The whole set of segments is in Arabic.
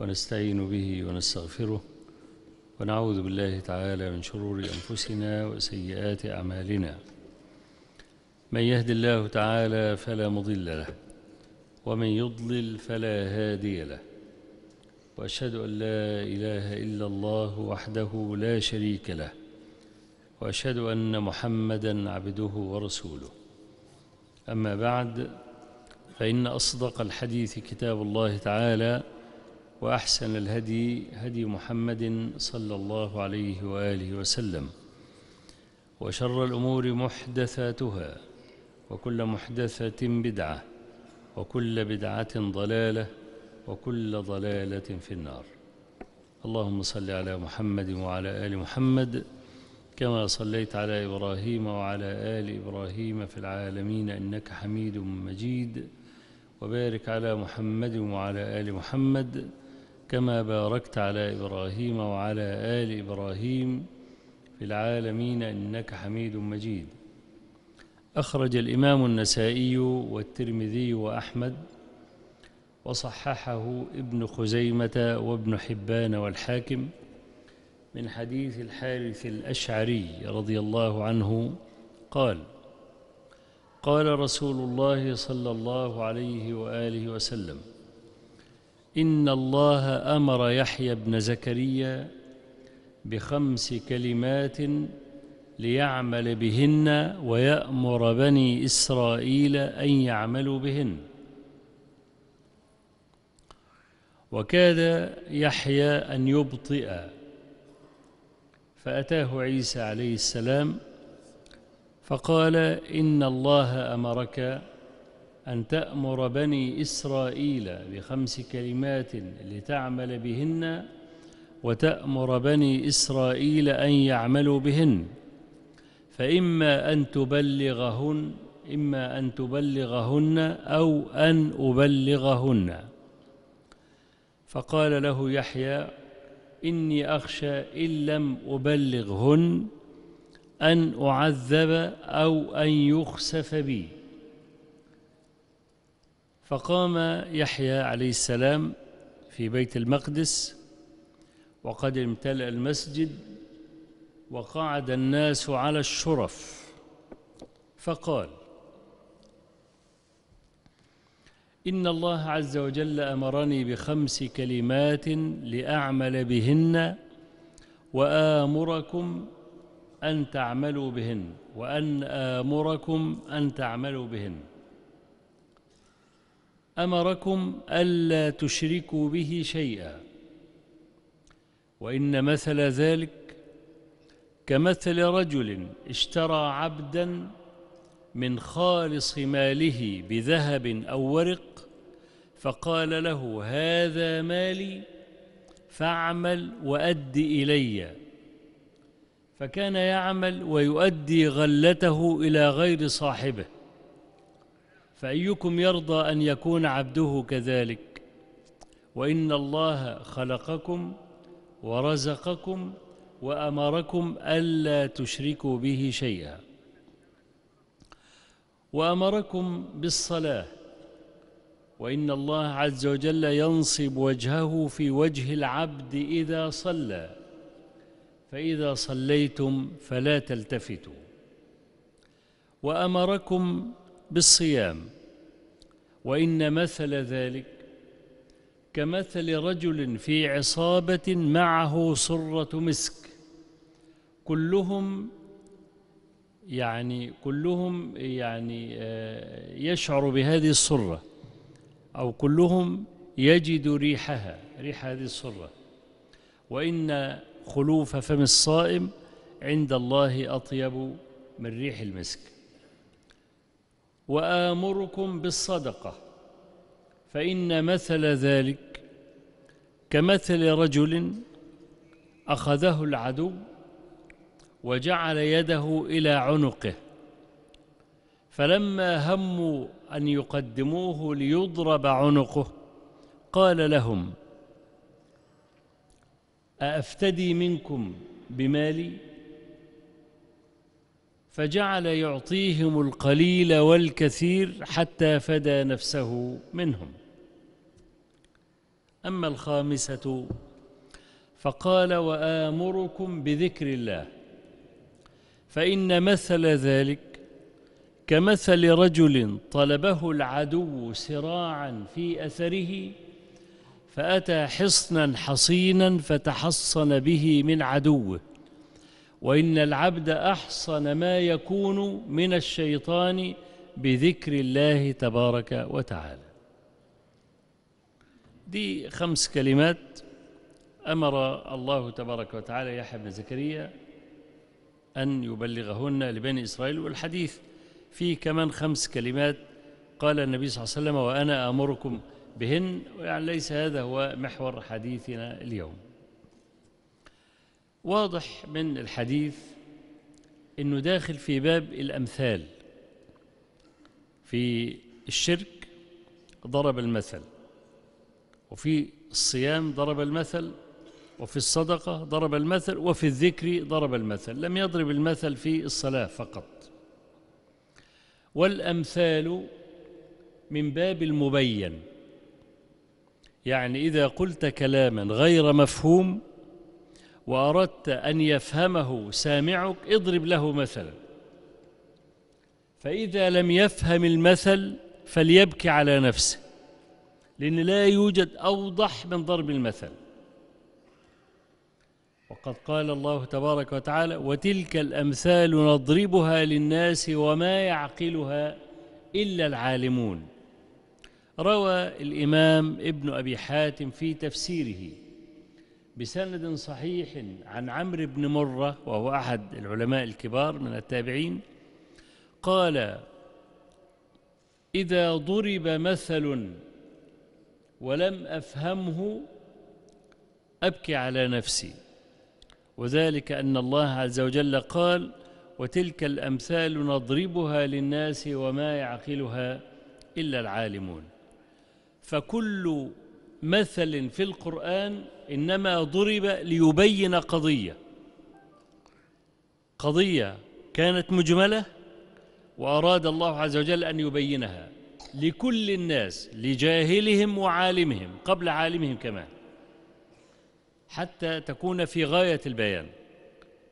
ونستعين به ونستغفره ونعوذ بالله تعالى من شرور أنفسنا وسيئات أعمالنا من يهد الله تعالى فلا مضل له ومن يضلل فلا هادي له وأشهد أن لا إله إلا الله وحده لا شريك له وأشهد أن محمدا عبده ورسوله أما بعد فإن أصدق الحديث كتاب الله تعالى وأحسن الهدي هدي محمد صلى الله عليه وآله وسلم وشر الأمور محدثاتها وكل محدثة بدعة وكل بدعة ضلالة وكل ضلالة في النار اللهم صل على محمد وعلى آل محمد كما صليت على إبراهيم وعلى آل إبراهيم في العالمين إنك حميد مجيد وبارك على محمد وعلى آل محمد كما باركت على إبراهيم وعلى آل إبراهيم في العالمين إنك حميد مجيد أخرج الإمام النسائي والترمذي وأحمد وصححه ابن خزيمة وابن حبان والحاكم من حديث الحارث الأشعري رضي الله عنه قال قال رسول الله صلى الله عليه وآله وسلم إن الله أمر يحيى بن زكريا بخمس كلمات ليعمل بهن ويأمر بني إسرائيل أن يعملوا بهن وكاد يحيى أن يبطئ فأتاه عيسى عليه السلام فقال إن الله أمرك أن تأمر بني إسرائيل بخمس كلمات لتعمل بهن وتأمر بني إسرائيل أن يعملوا بهن فإما أن تبلغهن إما أن تبلغهن أو أن أبلغهن فقال له يحيى إني أخشى إن لم أبلغهن أن أعذب أو أن يخسف بي فقام يحيى عليه السلام في بيت المقدس وقد امتلأ المسجد وقعد الناس على الشرف فقال إن الله عز وجل أمرني بخمس كلمات لأعمل بهن وآمركم أن تعملوا بهن وأن آمركم أن تعملوا بهن أمركم ألا تشركوا به شيئا وإن مثل ذلك كمثل رجل اشترى عبدا من خالص ماله بذهب أو ورق فقال له هذا مالي فاعمل وأد إلي فكان يعمل ويؤدي غلته إلى غير صاحبه فأيكم يرضى أن يكون عبده كذلك وإن الله خلقكم ورزقكم وأمركم ألا تشركوا به شيئا وأمركم بالصلاة وإن الله عز وجل ينصب وجهه في وجه العبد إذا صلى فإذا صليتم فلا تلتفتوا وأمركم بالصيام وإن مثل ذلك كمثل رجل في عصابة معه صرة مسك كلهم يعني كلهم يعني آه، يشعر بهذه الصرة أو كلهم يجد ريحها ريح هذه الصرة وإن خلوف فم الصائم عند الله أطيب من ريح المسك وآمركم بالصدقة فإن مثل ذلك كمثل رجل أخذه العدو وجعل يده إلى عنقه فلما هموا أن يقدموه ليضرب عنقه قال لهم أأفتدي منكم بمالي؟ فجعل يعطيهم القليل والكثير حتى فدى نفسه منهم أما الخامسة فقال وآمركم بذكر الله فإن مثل ذلك كمثل رجل طلبه العدو سراعا في أثره فأتى حصنا حصينا فتحصن به من عدوه وإن العبد أحصن ما يكون من الشيطان بذكر الله تبارك وتعالى دي خمس كلمات أمر الله تبارك وتعالى يحيى بن زكريا أن يبلغهن لبني إسرائيل والحديث فيه كمان خمس كلمات قال النبي صلى الله عليه وسلم وأنا أمركم بهن يعني ليس هذا هو محور حديثنا اليوم واضح من الحديث انه داخل في باب الامثال في الشرك ضرب المثل وفي الصيام ضرب المثل وفي الصدقة ضرب المثل وفي الذكر ضرب المثل لم يضرب المثل في الصلاة فقط والأمثال من باب المبين يعني إذا قلت كلاما غير مفهوم واردت ان يفهمه سامعك اضرب له مثلا فاذا لم يفهم المثل فليبكي على نفسه لان لا يوجد اوضح من ضرب المثل وقد قال الله تبارك وتعالى وتلك الامثال نضربها للناس وما يعقلها الا العالمون روى الامام ابن ابي حاتم في تفسيره بسند صحيح عن عمرو بن مرة وهو أحد العلماء الكبار من التابعين قال إذا ضرب مثل ولم أفهمه أبكي على نفسي وذلك أن الله عز وجل قال وتلك الأمثال نضربها للناس وما يعقلها إلا العالمون فكل مثل في القرآن إنما ضرب ليبين قضية قضية كانت مجملة وأراد الله عز وجل أن يبينها لكل الناس لجاهلهم وعالمهم قبل عالمهم كمان حتى تكون في غاية البيان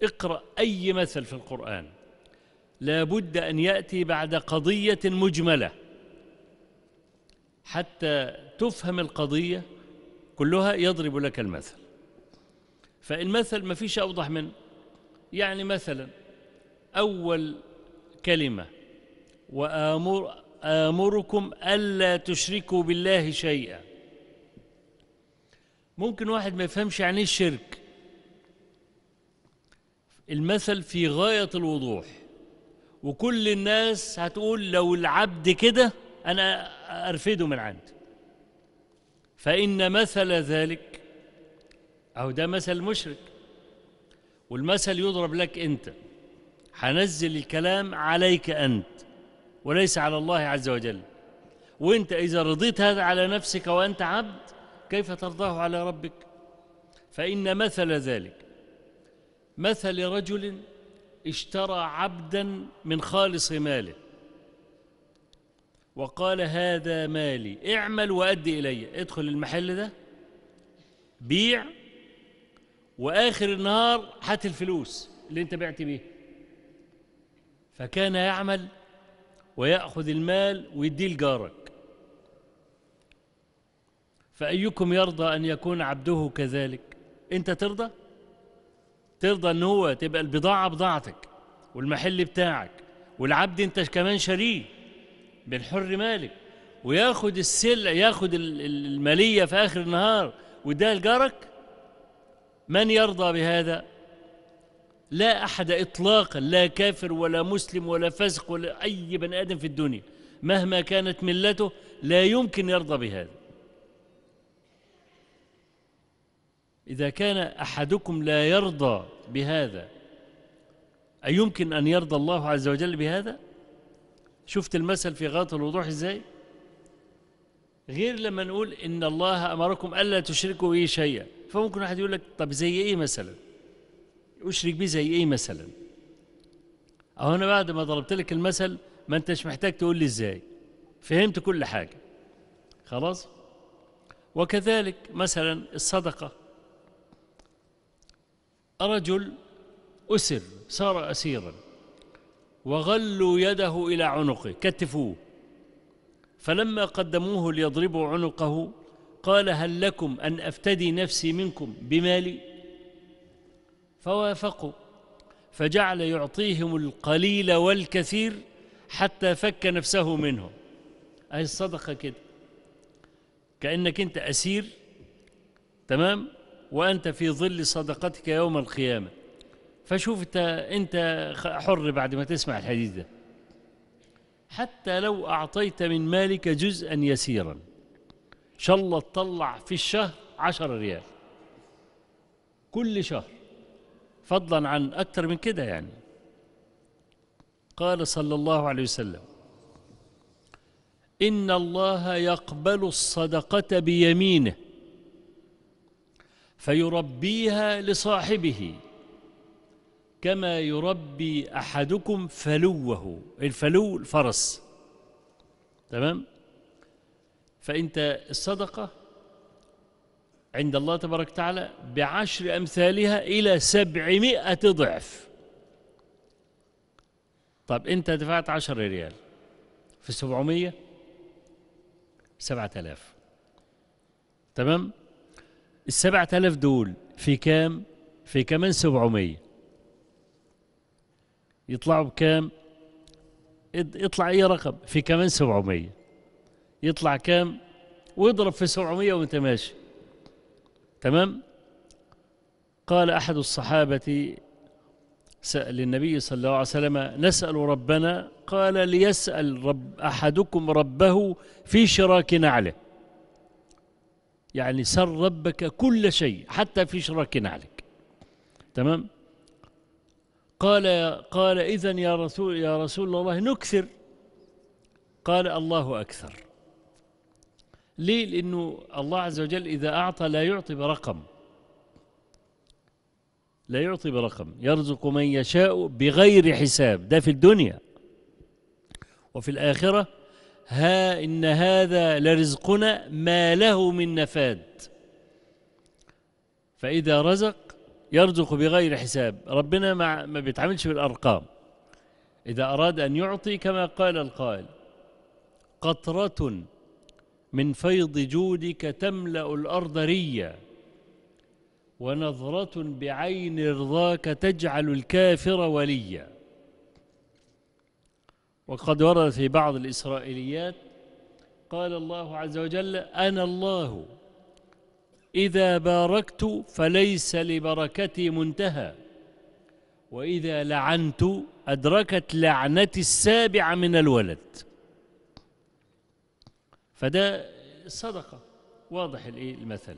اقرأ أي مثل في القرآن لا بد أن يأتي بعد قضية مجملة حتى تفهم القضية كلها يضرب لك المثل فالمثل ما فيش أوضح منه يعني مثلا أول كلمة وآمر آمركم ألا تشركوا بالله شيئا ممكن واحد ما يفهمش عن يعني الشرك إيه المثل في غاية الوضوح وكل الناس هتقول لو العبد كده أنا أرفده من عندي فإن مثل ذلك أو ده مثل مشرك والمثل يضرب لك أنت حنزل الكلام عليك أنت وليس على الله عز وجل وانت إذا رضيت هذا على نفسك وأنت عبد كيف ترضاه على ربك فإن مثل ذلك مثل رجل اشترى عبدا من خالص ماله وقال هذا مالي اعمل وأدي إلي ادخل المحل ده بيع وآخر النهار هات الفلوس اللي انت بعت بيه فكان يعمل ويأخذ المال ويديه لجارك فأيكم يرضى أن يكون عبده كذلك أنت ترضى؟ ترضى أن هو تبقى البضاعة بضاعتك والمحل بتاعك والعبد أنت كمان شريك بالحر حر مالك وياخد السلع ياخد المالية في آخر النهار وده لجارك من يرضى بهذا لا أحد إطلاقا لا كافر ولا مسلم ولا فسق ولا أي بني آدم في الدنيا مهما كانت ملته لا يمكن يرضى بهذا إذا كان أحدكم لا يرضى بهذا أيمكن أن يرضى الله عز وجل بهذا؟ شفت المثل في غاية الوضوح إزاي غير لما نقول إن الله أمركم ألا تشركوا به شيئا فممكن واحد يقول لك طب زي إيه مثلا أشرك به زي إيه مثلا أهو أنا بعد ما ضربت لك المثل ما أنتش محتاج تقول لي إزاي فهمت كل حاجة خلاص وكذلك مثلا الصدقة رجل أسر صار أسيراً وغلوا يده إلى عنقه كتفوه فلما قدموه ليضربوا عنقه قال هل لكم أن أفتدي نفسي منكم بمالي فوافقوا فجعل يعطيهم القليل والكثير حتى فك نفسه منهم أي الصدقة كده كأنك أنت أسير تمام وأنت في ظل صدقتك يوم القيامة فشوف أنت انت حر بعد ما تسمع الحديث ده حتى لو أعطيت من مالك جزءا يسيرا إن شاء الله تطلع في الشهر عشر ريال كل شهر فضلا عن أكثر من كده يعني قال صلى الله عليه وسلم إن الله يقبل الصدقة بيمينه فيربيها لصاحبه كما يربي أحدكم فلوه الفلو الفرس تمام فأنت الصدقة عند الله تبارك وتعالى بعشر أمثالها إلى سبعمائة ضعف طب أنت دفعت عشر ريال في السبعمية سبعة آلاف تمام السبعة آلاف دول في كام في كمان سبعمية يطلعوا بكام يطلع اي رقم في كمان 700 يطلع كام واضرب في 700 وانت ماشي تمام قال احد الصحابه سأل النبي صلى الله عليه وسلم نسأل ربنا قال ليسأل رب أحدكم ربه في شراك نعله يعني سر ربك كل شيء حتى في شراك نعلك تمام قال قال إذا يا رسول يا رسول الله نكثر قال الله أكثر ليه؟ لأنه الله عز وجل إذا أعطى لا يعطي برقم لا يعطي برقم يرزق من يشاء بغير حساب ده في الدنيا وفي الآخرة ها إن هذا لرزقنا ما له من نفاد فإذا رزق يرزق بغير حساب ربنا ما, ما بيتعاملش بالأرقام إذا أراد أن يعطي كما قال القائل قطرة من فيض جودك تملأ الأرض ريا ونظرة بعين رضاك تجعل الكافر وليا وقد ورد في بعض الإسرائيليات قال الله عز وجل أنا الله إذا باركت فليس لبركتي منتهى وإذا لعنت أدركت لعنتي السابعة من الولد فده صدقة واضح المثل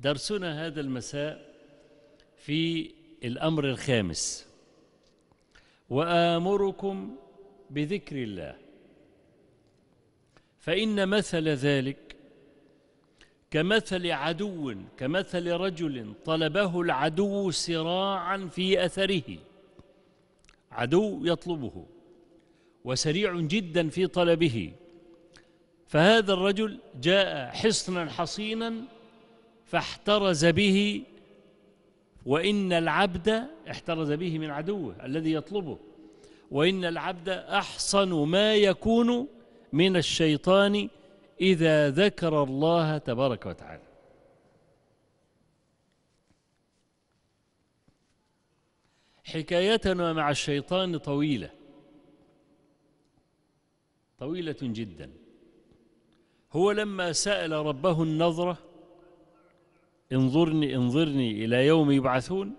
درسنا هذا المساء في الأمر الخامس وآمركم بذكر الله فإن مثل ذلك كمثل عدو كمثل رجل طلبه العدو سراعا في أثره عدو يطلبه وسريع جدا في طلبه فهذا الرجل جاء حصنا حصينا فاحترز به وإن العبد احترز به من عدوه الذي يطلبه وإن العبد أحصن ما يكون من الشيطان إذا ذكر الله تبارك وتعالى حكايتنا مع الشيطان طويلة طويلة جدا هو لما سأل ربه النظرة انظرني انظرني إلى يوم يبعثون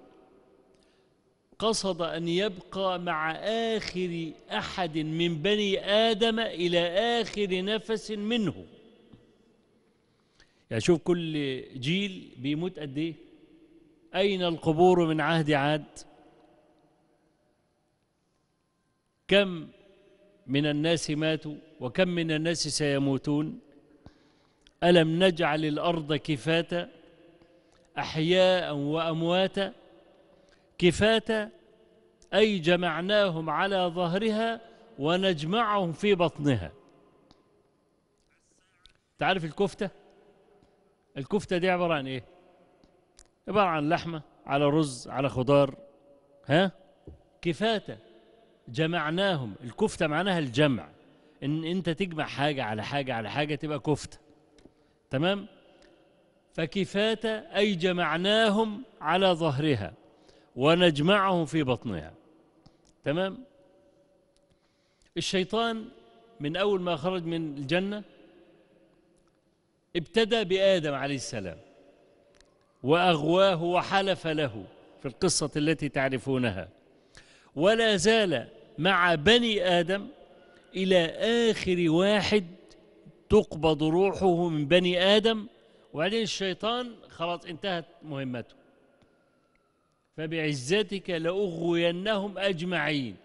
قصد أن يبقى مع آخر أحد من بني آدم إلى آخر نفس منه يعني شوف كل جيل بيموت قد إيه أين القبور من عهد عاد كم من الناس ماتوا وكم من الناس سيموتون ألم نجعل الأرض كفاتا أحياء وأمواتا كفاتة أي جمعناهم على ظهرها ونجمعهم في بطنها تعرف الكفتة الكفتة دي عبارة عن إيه عبارة عن لحمة على رز على خضار ها كفاتة جمعناهم الكفتة معناها الجمع ان انت تجمع حاجة على حاجة على حاجة تبقى كفتة تمام فكفاتة أي جمعناهم على ظهرها ونجمعهم في بطنها تمام الشيطان من أول ما خرج من الجنة ابتدى بآدم عليه السلام وأغواه وحلف له في القصة التي تعرفونها ولا زال مع بني آدم إلى آخر واحد تقبض روحه من بني آدم وبعدين الشيطان خلاص انتهت مهمته فبعزتك لأغوينهم أجمعين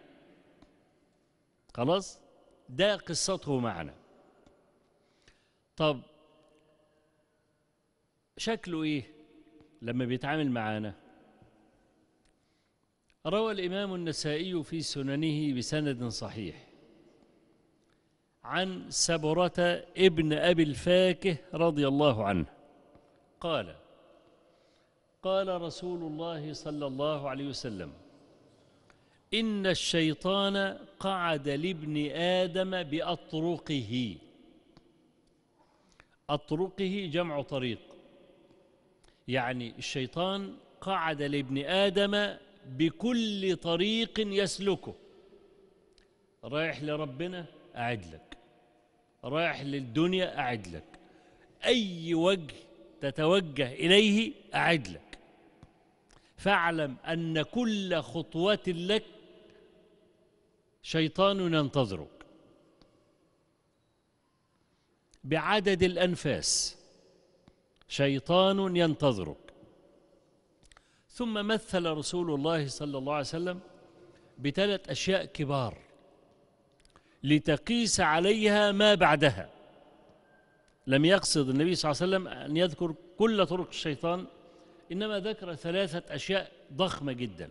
خلاص ده قصته معنا طب شكله إيه لما بيتعامل معانا روى الإمام النسائي في سننه بسند صحيح عن سبرة ابن أبي الفاكه رضي الله عنه قال قال رسول الله صلى الله عليه وسلم إن الشيطان قعد لابن آدم بأطرقه أطرقه جمع طريق يعني الشيطان قعد لابن آدم بكل طريق يسلكه رايح لربنا أعد لك رايح للدنيا أعد لك أي وجه تتوجه إليه أعد لك فاعلم أن كل خطوة لك شيطان ينتظرك بعدد الأنفاس شيطان ينتظرك ثم مثل رسول الله صلى الله عليه وسلم بثلاث أشياء كبار لتقيس عليها ما بعدها لم يقصد النبي صلى الله عليه وسلم أن يذكر كل طرق الشيطان إنما ذكر ثلاثة أشياء ضخمة جدا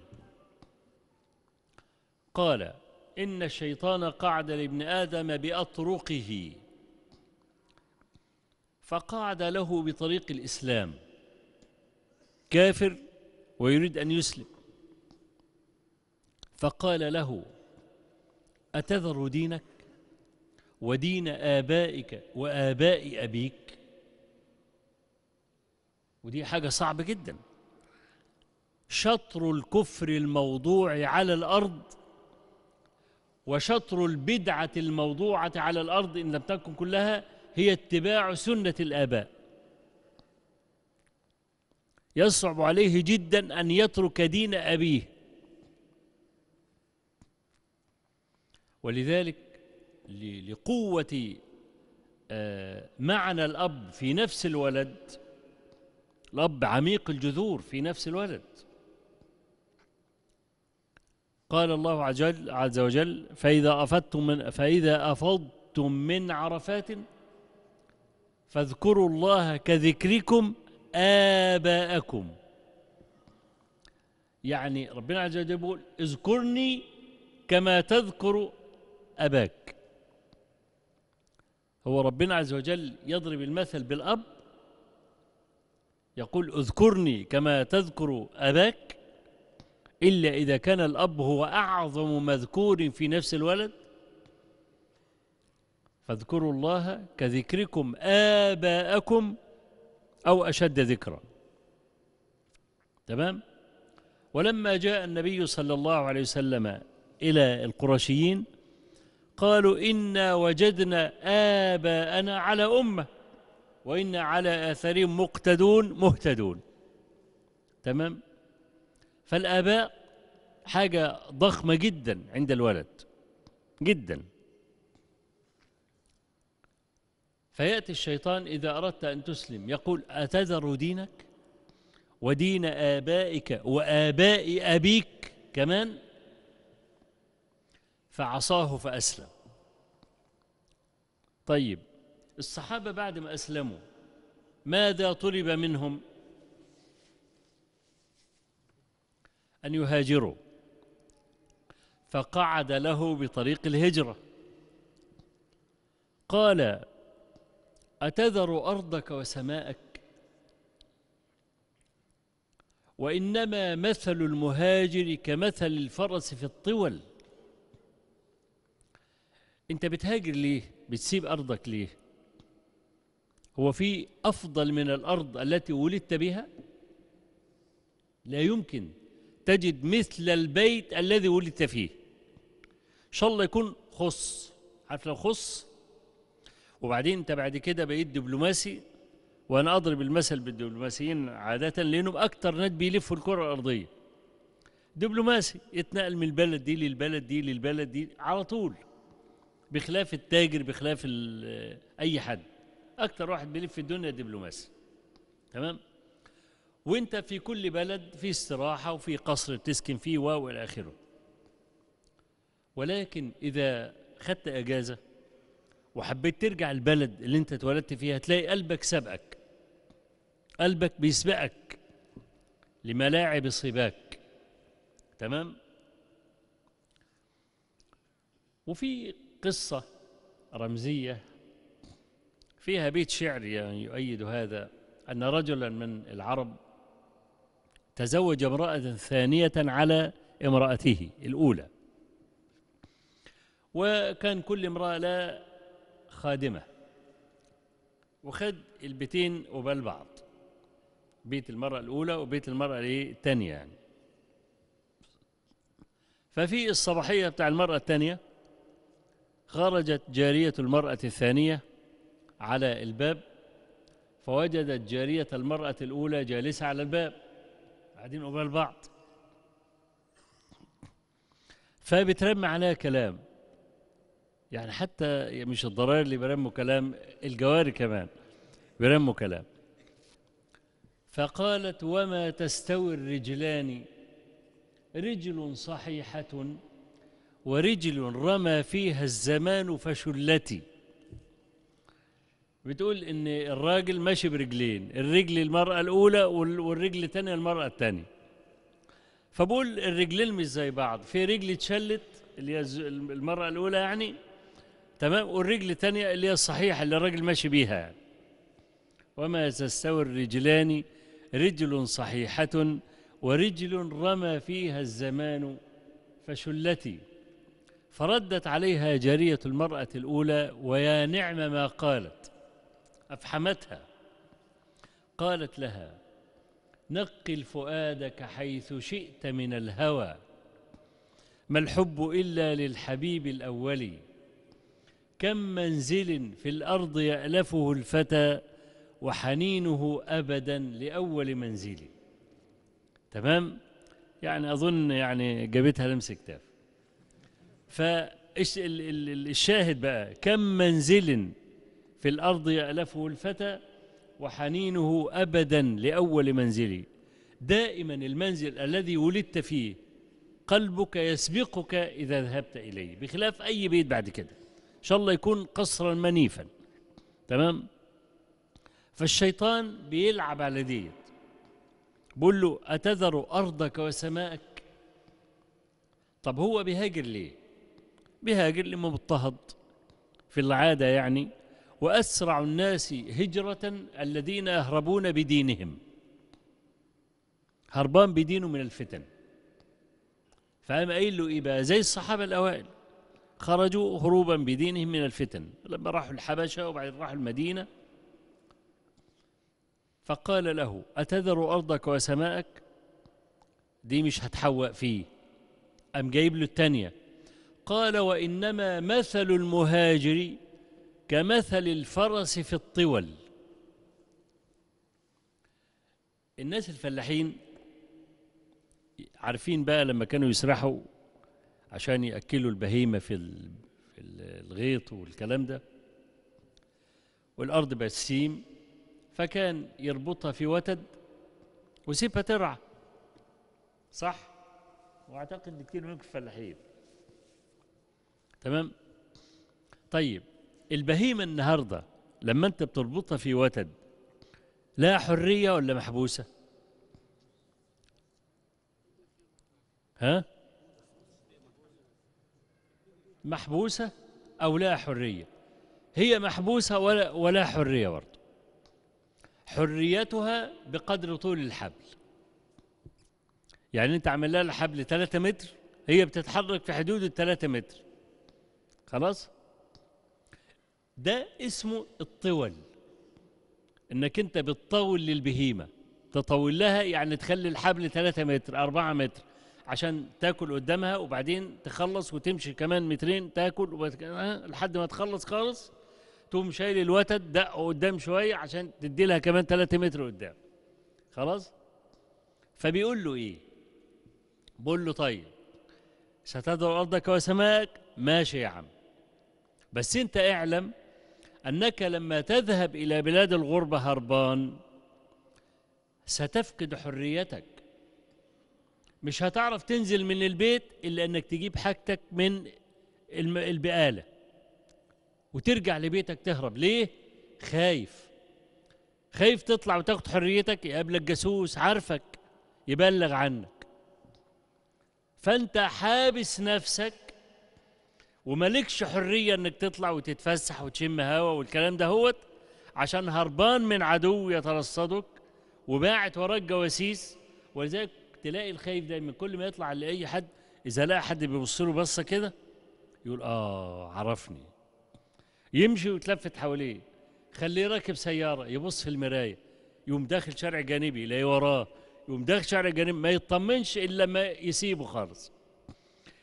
قال إن الشيطان قعد لابن آدم بأطرقه فقعد له بطريق الإسلام كافر ويريد أن يسلم فقال له أتذر دينك ودين آبائك وآباء أبيك ودي حاجة صعبة جدا شطر الكفر الموضوع على الأرض وشطر البدعة الموضوعة على الأرض إن لم تكن كلها هي اتباع سنة الآباء يصعب عليه جدا أن يترك دين أبيه ولذلك لقوة آه، معنى الأب في نفس الولد الأب عميق الجذور في نفس الولد قال الله عز وجل فإذا أفضتم من فإذا أفضتم من عرفات فاذكروا الله كذكركم آباءكم يعني ربنا عز وجل يقول اذكرني كما تذكر أباك هو ربنا عز وجل يضرب المثل بالأب يقول اذكرني كما تذكر أباك إلا إذا كان الأب هو أعظم مذكور في نفس الولد فاذكروا الله كذكركم آباءكم أو أشد ذكرًا تمام ولما جاء النبي صلى الله عليه وسلم إلى القرشيين قالوا إنا وجدنا آباءنا على أمة وإن على آثارهم مقتدون مهتدون تمام فالآباء حاجة ضخمة جدا عند الولد جدا فيأتي الشيطان إذا أردت أن تسلم يقول أتذر دينك ودين آبائك وآباء أبيك كمان فعصاه فأسلم طيب الصحابة بعد ما أسلموا ماذا طلب منهم أن يهاجروا فقعد له بطريق الهجرة قال أتذر أرضك وسماءك وإنما مثل المهاجر كمثل الفرس في الطول أنت بتهاجر ليه؟ بتسيب أرضك ليه؟ هو في أفضل من الأرض التي ولدت بها لا يمكن تجد مثل البيت الذي ولدت فيه إن شاء الله يكون خص عارف لو خص وبعدين أنت بعد كده بقيت دبلوماسي وأنا أضرب المثل بالدبلوماسيين عادة لأنهم أكثر ناس بيلفوا الكرة الأرضية دبلوماسي يتنقل من البلد دي للبلد دي للبلد دي على طول بخلاف التاجر بخلاف أي حد اكتر واحد بيلف في الدنيا دبلوماسي تمام وانت في كل بلد في استراحه وفي قصر بتسكن فيه و الى اخره ولكن اذا خدت اجازه وحبيت ترجع البلد اللي انت اتولدت فيها تلاقي قلبك سبقك قلبك بيسبقك لملاعب صباك تمام وفي قصه رمزيه فيها بيت شعر يعني يؤيد هذا أن رجلا من العرب تزوج امرأة ثانية على امرأته الأولى وكان كل امرأة لها خادمة وخد البيتين قبال بعض بيت المرأة الأولى وبيت المرأة الثانية يعني ففي الصباحية بتاع المرأة الثانية خرجت جارية المرأة الثانية على الباب فوجدت جارية المرأة الأولى جالسة على الباب قاعدين قبال بعض فبترمي عليها كلام يعني حتى مش الضرائر اللي بيرموا كلام الجواري كمان بيرموا كلام فقالت وما تستوي الرجلان رجل صحيحة ورجل رمى فيها الزمان فشلتي بتقول ان الراجل ماشي برجلين الرجل المرأة الأولى والرجل الثانية المرأة الثانية فبقول الرجلين مش زي بعض في رجل اتشلت اللي هي المرأة الأولى يعني تمام والرجل الثانية اللي هي الصحيحة اللي الراجل ماشي بيها يعني وما تستوي الرجلان رجل صحيحة ورجل رمى فيها الزمان فشلتي فردت عليها جارية المرأة الأولى ويا نعم ما قالت أفحمتها قالت لها نقل فؤادك حيث شئت من الهوى ما الحب إلا للحبيب الأول كم منزل في الأرض يألفه الفتى وحنينه أبدا لأول منزل تمام يعني أظن يعني جابتها لمس كتاب فالشاهد بقى كم منزل في الأرض يألفه الفتى وحنينه أبدا لأول منزلي دائما المنزل الذي ولدت فيه قلبك يسبقك إذا ذهبت إليه بخلاف أي بيت بعد كده إن شاء الله يكون قصرا منيفا تمام فالشيطان بيلعب على ديت بقول له أتذر أرضك وسماءك طب هو بيهاجر ليه بيهاجر لما مضطهد في العادة يعني وأسرع الناس هجرة الذين يهربون بدينهم هربان بدينه من الفتن فقام قايل له إيه بقى زي الصحابة الأوائل خرجوا هروبا بدينهم من الفتن لما راحوا الحبشة وبعدين راحوا المدينة فقال له أتذر أرضك وسماءك دي مش هتحوق فيه أم جايب له الثانية قال وإنما مثل المهاجر كمثل الفرس في الطول الناس الفلاحين عارفين بقى لما كانوا يسرحوا عشان يأكلوا البهيمة في الغيط والكلام ده والأرض بسيم فكان يربطها في وتد ويسيبها ترعى صح؟ واعتقد إن كتير منكم فلاحين تمام؟ طيب البهيمة النهاردة لما أنت بتربطها في وتد لا حرية ولا محبوسة ها محبوسة أو لا حرية هي محبوسة ولا, ولا حرية برضه حريتها بقدر طول الحبل يعني أنت عامل لها الحبل 3 متر هي بتتحرك في حدود ال 3 متر خلاص ده اسمه الطول انك انت بتطول للبهيمه تطول لها يعني تخلي الحبل 3 متر 4 متر عشان تاكل قدامها وبعدين تخلص وتمشي كمان مترين تاكل آه، لحد ما تخلص خالص تقوم شايل الوتد دقه قدام شويه عشان تدي لها كمان 3 متر قدام خلاص فبيقول له ايه بقول له طيب ستدعو ارضك وسماك ماشي يا عم بس انت اعلم أنك لما تذهب إلى بلاد الغربة هربان ستفقد حريتك مش هتعرف تنزل من البيت إلا أنك تجيب حاجتك من البقالة وترجع لبيتك تهرب ليه؟ خايف خايف تطلع وتاخد حريتك يقابلك جاسوس عارفك يبلغ عنك فأنت حابس نفسك ومالكش حريه انك تطلع وتتفسح وتشم هوا والكلام ده هوت عشان هربان من عدو يترصدك وباعت وراك جواسيس ولذلك تلاقي الخايف دايما كل ما يطلع لاي حد اذا لقى حد بيبص له بصه كده يقول اه عرفني يمشي ويتلفت حواليه خليه راكب سياره يبص في المرايه يقوم داخل شارع جانبي لا وراه يقوم داخل شارع جانبي ما يطمنش الا ما يسيبه خالص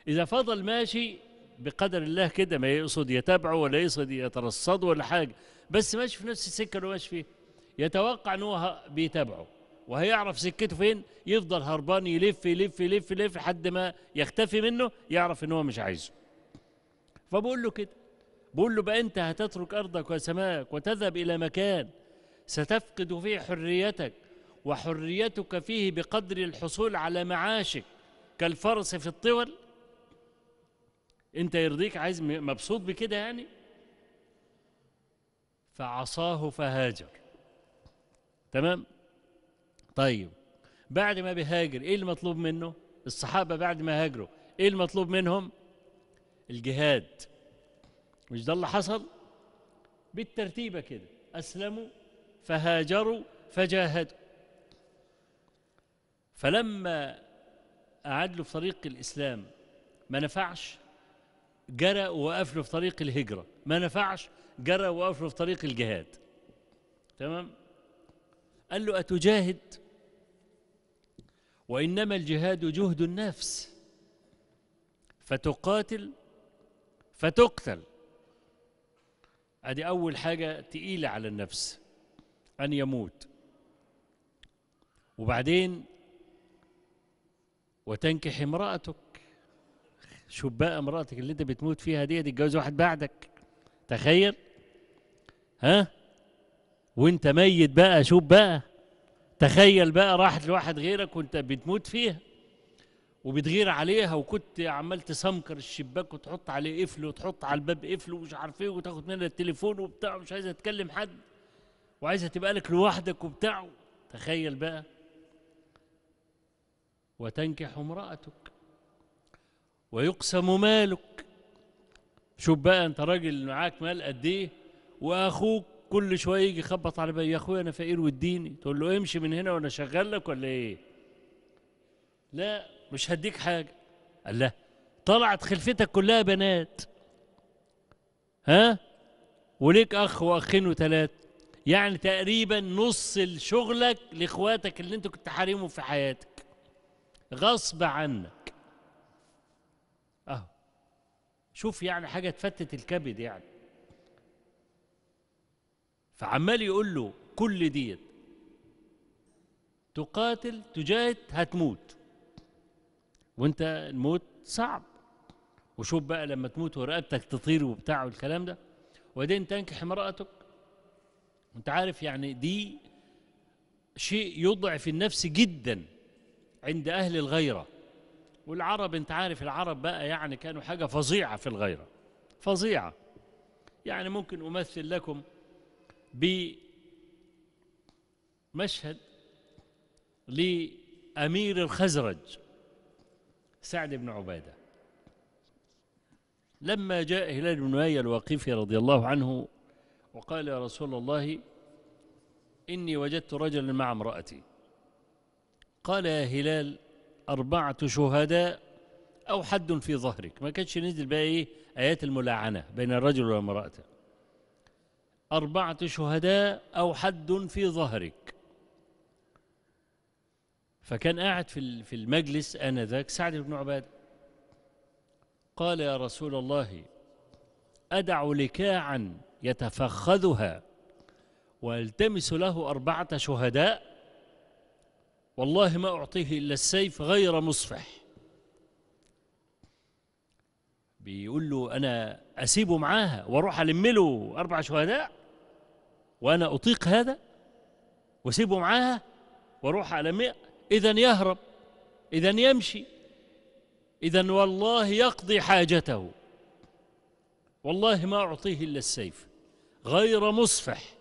اذا فضل ماشي بقدر الله كده ما يقصد يتابعه ولا يقصد يترصده ولا حاجه بس ماشي في نفس السكه اللي ماشي فيها يتوقع ان هو بيتابعه وهيعرف سكته فين يفضل هربان يلف يلف يلف يلف لحد ما يختفي منه يعرف ان هو مش عايزه فبقول له كده بقول له بقى انت هتترك ارضك وسماك وتذهب الى مكان ستفقد فيه حريتك وحريتك فيه بقدر الحصول على معاشك كالفرس في الطول انت يرضيك عايز مبسوط بكده يعني فعصاه فهاجر تمام طيب بعد ما بيهاجر ايه المطلوب منه الصحابه بعد ما هاجروا ايه المطلوب منهم الجهاد مش ده اللي حصل بالترتيبه كده اسلموا فهاجروا فجاهدوا فلما اعدلوا له في طريق الإسلام ما نفعش جرى وقفله في طريق الهجرة ما نفعش جرى وقفله في طريق الجهاد تمام قال له أتجاهد وإنما الجهاد جهد النفس فتقاتل فتقتل ادي اول حاجه تقيله على النفس ان يموت وبعدين وتنكح امراتك شوف بقى مراتك اللي انت بتموت فيها دي تتجوز واحد بعدك تخيل ها وانت ميت بقى شوف بقى تخيل بقى راحت لواحد غيرك وانت بتموت فيها وبتغير عليها وكنت عمال تسمكر الشباك وتحط عليه قفل وتحط على الباب قفل ومش عارف ايه وتاخد منها التليفون وبتاع مش عايزه تكلم حد وعايزه تبقى لك لوحدك وبتاع تخيل بقى وتنكح امرأتك ويقسم مالك شوف بقى انت راجل معاك مال قد ايه واخوك كل شويه يجي يخبط على بقى يا اخويا انا فقير واديني تقول له امشي من هنا وانا شغال لك ولا ايه لا مش هديك حاجه قال لا طلعت خلفتك كلها بنات ها وليك اخ واخين وثلاث يعني تقريبا نص شغلك لاخواتك اللي انت كنت حارمهم في حياتك غصب عنك شوف يعني حاجة تفتت الكبد يعني فعمال يقول له كل ديت تقاتل تجاهد هتموت وانت الموت صعب وشوف بقى لما تموت ورقبتك تطير وبتاع والكلام ده وبعدين تنكح امرأتك وانت عارف يعني دي شيء يضعف النفس جدا عند أهل الغيرة والعرب انت عارف العرب بقى يعني كانوا حاجة فظيعة في الغيرة فظيعة يعني ممكن أمثل لكم بمشهد لأمير الخزرج سعد بن عبادة لما جاء هلال بن ميه الواقفي رضي الله عنه وقال يا رسول الله إني وجدت رجلا مع امرأتي قال يا هلال أربعة شهداء أو حد في ظهرك ما كانش ينزل بقى إيه آيات الملاعنة بين الرجل والمرأة أربعة شهداء أو حد في ظهرك فكان قاعد في في المجلس آنذاك سعد بن عباد قال يا رسول الله أدع لكاعا يتفخذها والتمس له أربعة شهداء والله ما أعطيه إلا السيف غير مصفح بيقول له أنا أسيبه معاها وأروح ألم له أربع شهداء وأنا أطيق هذا وأسيبه معاها وأروح ألمئ إذا يهرب إذا يمشي إذا والله يقضي حاجته والله ما أعطيه إلا السيف غير مصفح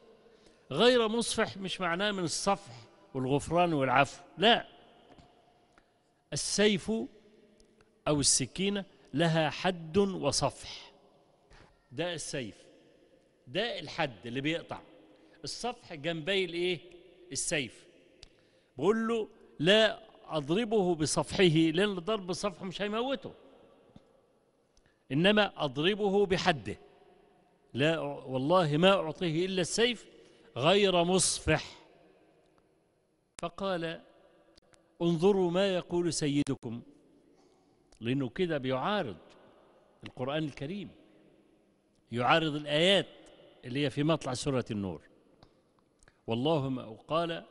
غير مصفح مش معناه من الصفح والغفران والعفو لا السيف أو السكينة لها حد وصفح ده السيف ده الحد اللي بيقطع الصفح جنبي الايه السيف بقول له لا اضربه بصفحه لان ضرب بصفحه مش هيموته انما اضربه بحده لا والله ما اعطيه الا السيف غير مصفح فقال انظروا ما يقول سيدكم لأنه كده بيعارض القرآن الكريم يعارض الآيات اللي هي في مطلع سورة النور والله ما قال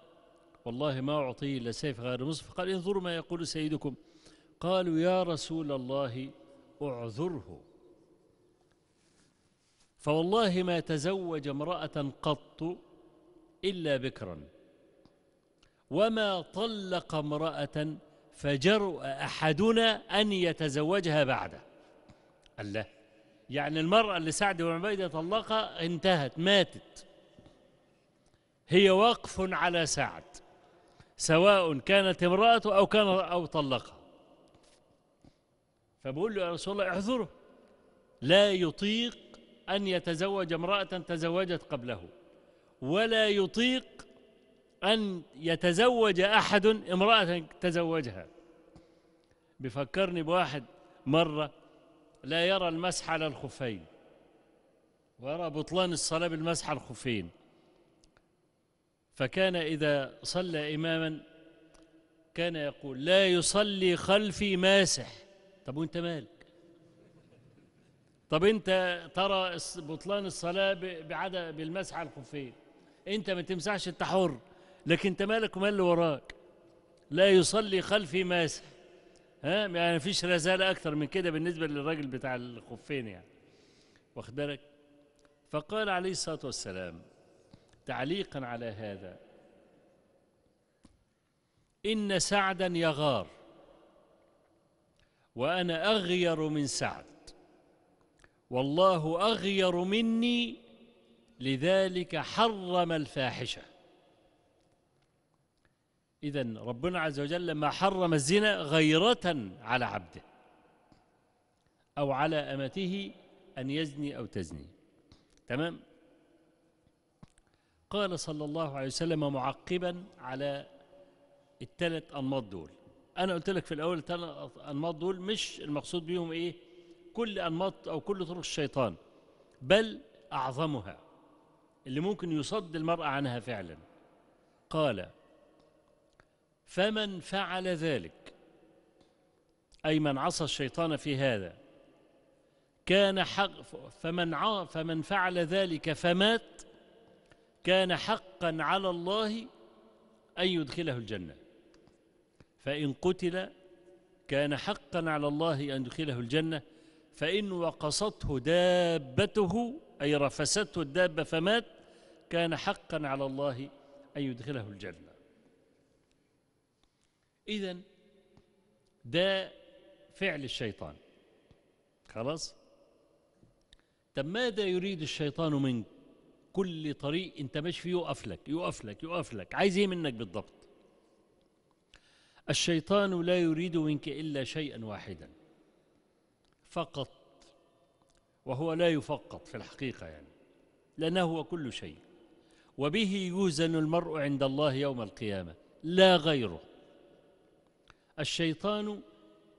والله ما أعطيه إلا سيف غير نصف قال انظروا ما يقول سيدكم قالوا يا رسول الله اعذره فوالله ما تزوج امرأة قط إلا بكرا وما طلق امرأة فجرؤ أحدنا أن يتزوجها بعده الله يعني المرأة اللي سعد بن عبيدة طلقها انتهت ماتت هي وقف على سعد سواء كانت امرأته أو كان أو طلقها فبقول له يا رسول الله احذره لا يطيق أن يتزوج امرأة تزوجت قبله ولا يطيق أن يتزوج أحد امرأة تزوجها بفكرني بواحد مرة لا يرى المسح على الخفين ويرى بطلان الصلاة بالمسح على الخفين فكان إذا صلى إماما كان يقول لا يصلي خلفي ماسح طب وانت مالك طب انت ترى بطلان الصلاة بعد بالمسح على الخفين انت ما تمسحش انت حر لكن انت مالك ومال اللي وراك لا يصلي خلفي ماسح ها يعني فيش رزاله اكتر من كده بالنسبه للراجل بتاع الخفين يعني واخد بالك فقال عليه الصلاه والسلام تعليقا على هذا ان سعدا يغار وانا اغير من سعد والله اغير مني لذلك حرم الفاحشه إذا ربنا عز وجل ما حرم الزنا غيرة على عبده أو على أمته أن يزني أو تزني تمام قال صلى الله عليه وسلم معقبا على الثلاث أنماط دول أنا قلت لك في الأول الثلاث أنماط دول مش المقصود بيهم إيه كل أنماط أو كل طرق الشيطان بل أعظمها اللي ممكن يصد المرأة عنها فعلا قال فمن فعل ذلك أي من عصى الشيطان في هذا كان حق فمن فمن فعل ذلك فمات كان حقا على الله أن يدخله الجنة فإن قتل كان حقا على الله أن يدخله الجنة فإن وقصته دابته أي رفسته الدابة فمات كان حقا على الله أن يدخله الجنة إذا ده فعل الشيطان خلاص طب ماذا يريد الشيطان منك كل طريق انت ماشي فيه يقف لك يقف لك يقف لك عايز ايه منك بالضبط الشيطان لا يريد منك الا شيئا واحدا فقط وهو لا يفقط في الحقيقه يعني لانه هو كل شيء وبه يوزن المرء عند الله يوم القيامه لا غيره الشيطان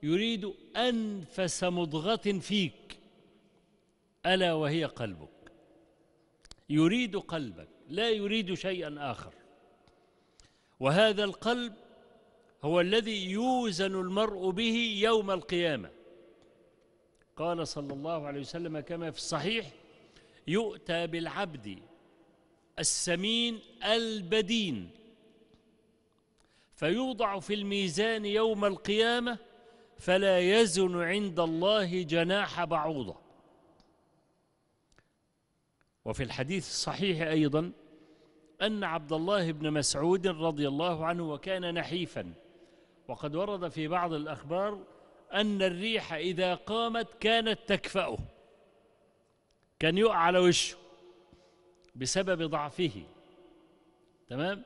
يريد أنفس مضغة فيك ألا وهي قلبك يريد قلبك لا يريد شيئا آخر وهذا القلب هو الذي يوزن المرء به يوم القيامة قال صلى الله عليه وسلم كما في الصحيح يؤتى بالعبد السمين البدين فيوضع في الميزان يوم القيامة فلا يزن عند الله جناح بعوضة وفي الحديث الصحيح أيضا أن عبد الله بن مسعود رضي الله عنه وكان نحيفا وقد ورد في بعض الأخبار أن الريح إذا قامت كانت تكفأه كان يقع على وشه بسبب ضعفه تمام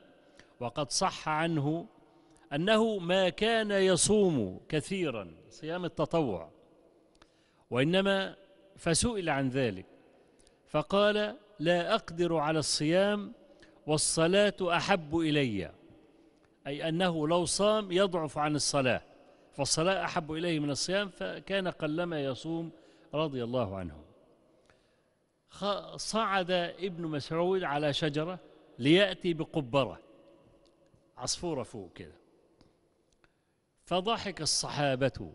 وقد صح عنه أنه ما كان يصوم كثيرا صيام التطوع وإنما فسئل عن ذلك فقال لا أقدر على الصيام والصلاة أحب إلي أي أنه لو صام يضعف عن الصلاة فالصلاة أحب إليه من الصيام فكان قلما يصوم رضي الله عنه صعد ابن مسعود على شجرة ليأتي بقبرة عصفورة فوق كده فضحك الصحابة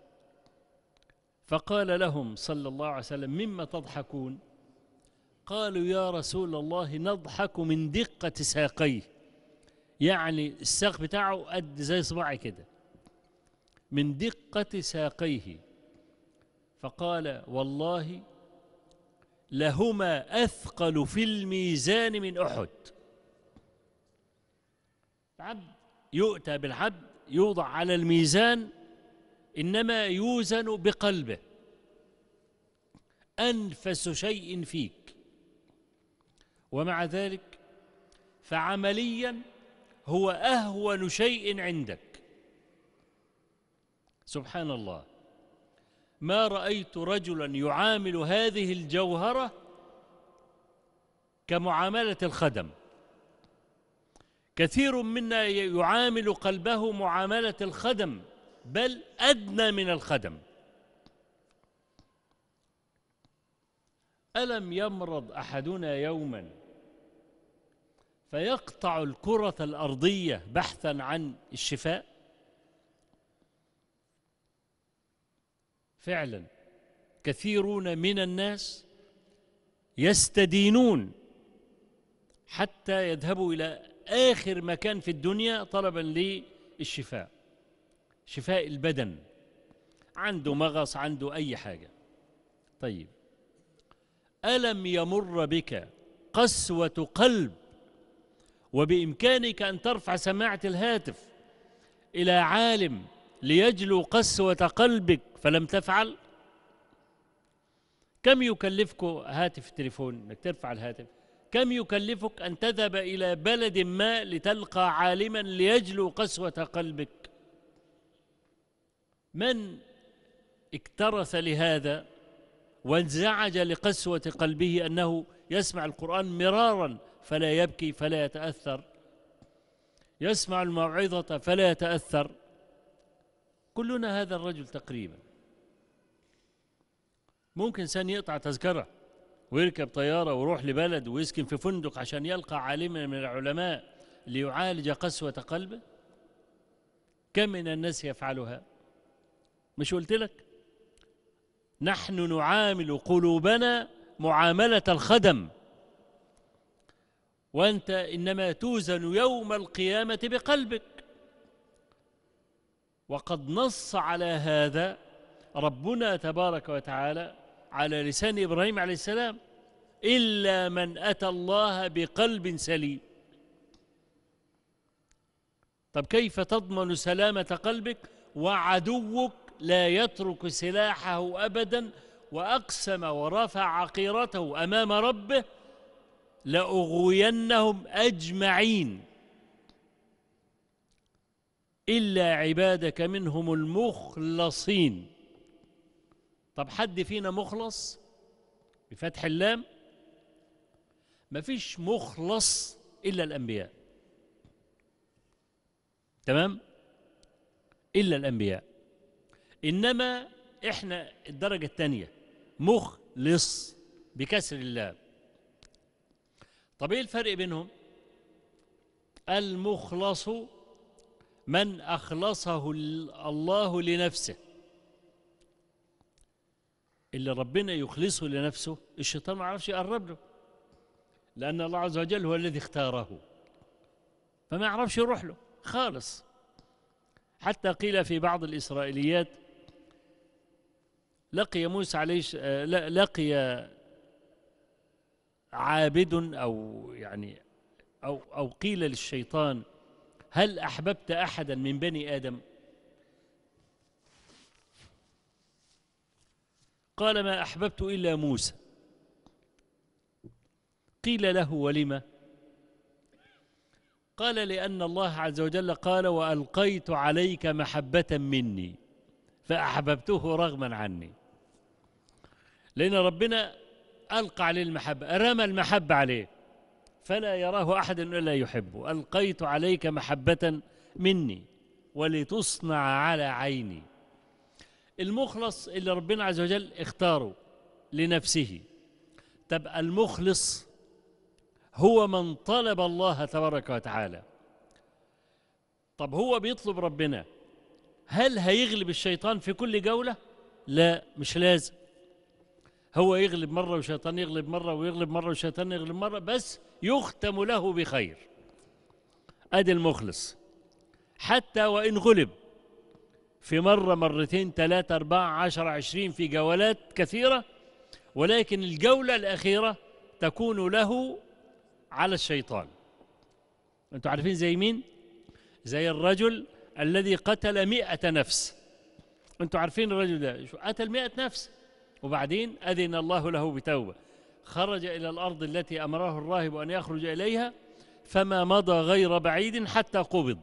فقال لهم صلى الله عليه وسلم مما تضحكون قالوا يا رسول الله نضحك من دقة ساقيه يعني الساق بتاعه قد زي صباعي كده من دقة ساقيه فقال والله لهما أثقل في الميزان من أحد عبد يؤتى بالعبد يوضع على الميزان إنما يوزن بقلبه أنفس شيء فيك ومع ذلك فعمليا هو أهون شيء عندك سبحان الله ما رأيت رجلا يعامل هذه الجوهرة كمعاملة الخدم كثير منا يعامل قلبه معامله الخدم بل ادنى من الخدم الم يمرض احدنا يوما فيقطع الكره الارضيه بحثا عن الشفاء فعلا كثيرون من الناس يستدينون حتى يذهبوا الى آخر مكان في الدنيا طلبا للشفاء شفاء البدن عنده مغص عنده أي حاجة طيب ألم يمر بك قسوة قلب وبإمكانك أن ترفع سماعة الهاتف إلى عالم ليجلو قسوة قلبك فلم تفعل كم يكلفك هاتف التليفون انك ترفع الهاتف كم يكلفك أن تذهب إلى بلد ما لتلقى عالما ليجلو قسوة قلبك من اكترث لهذا وانزعج لقسوة قلبه أنه يسمع القرآن مرارا فلا يبكي فلا يتأثر يسمع الموعظة فلا يتأثر كلنا هذا الرجل تقريبا ممكن إنسان يقطع تذكره ويركب طيارة ويروح لبلد ويسكن في فندق عشان يلقى عالما من العلماء ليعالج قسوة قلبه كم من الناس يفعلها مش قلت لك نحن نعامل قلوبنا معاملة الخدم وأنت إنما توزن يوم القيامة بقلبك وقد نص على هذا ربنا تبارك وتعالى على لسان إبراهيم عليه السلام إلا من أتى الله بقلب سليم طب كيف تضمن سلامة قلبك وعدوك لا يترك سلاحه أبدا وأقسم ورفع عقيرته أمام ربه لأغوينهم أجمعين إلا عبادك منهم المخلصين طب حد فينا مخلص بفتح اللام مفيش مخلص إلا الأنبياء تمام إلا الأنبياء إنما إحنا الدرجة الثانية مخلص بكسر اللام طب إيه الفرق بينهم المخلص من أخلصه الله لنفسه اللي ربنا يخلصه لنفسه الشيطان ما عرفش يقرب له لأن الله عز وجل هو الذي اختاره فما يعرفش يروح له خالص حتى قيل في بعض الإسرائيليات لقي موسى عليه آه، لقي عابد أو يعني أو أو قيل للشيطان هل أحببت أحدا من بني آدم قال ما أحببت إلا موسى قيل له ولم قال لأن الله عز وجل قال وألقيت عليك محبة مني فأحببته رغما عني لأن ربنا ألقى عليه المحبة رمى المحبة عليه فلا يراه أحد إلا يحبه ألقيت عليك محبة مني ولتصنع على عيني المخلص اللي ربنا عز وجل اختاره لنفسه طب المخلص هو من طلب الله تبارك وتعالى طب هو بيطلب ربنا هل هيغلب الشيطان في كل جولة؟ لا مش لازم هو يغلب مرة وشيطان يغلب مرة ويغلب مرة وشيطان يغلب مرة بس يختم له بخير أدي المخلص حتى وإن غلب في مرة مرتين ثلاثة أربعة عشر عشرين في جولات كثيرة ولكن الجولة الأخيرة تكون له على الشيطان أنتم عارفين زي مين؟ زي الرجل الذي قتل مئة نفس أنتم عارفين الرجل ده قتل مئة نفس وبعدين أذن الله له بتوبة خرج إلى الأرض التي أمره الراهب أن يخرج إليها فما مضى غير بعيد حتى قبض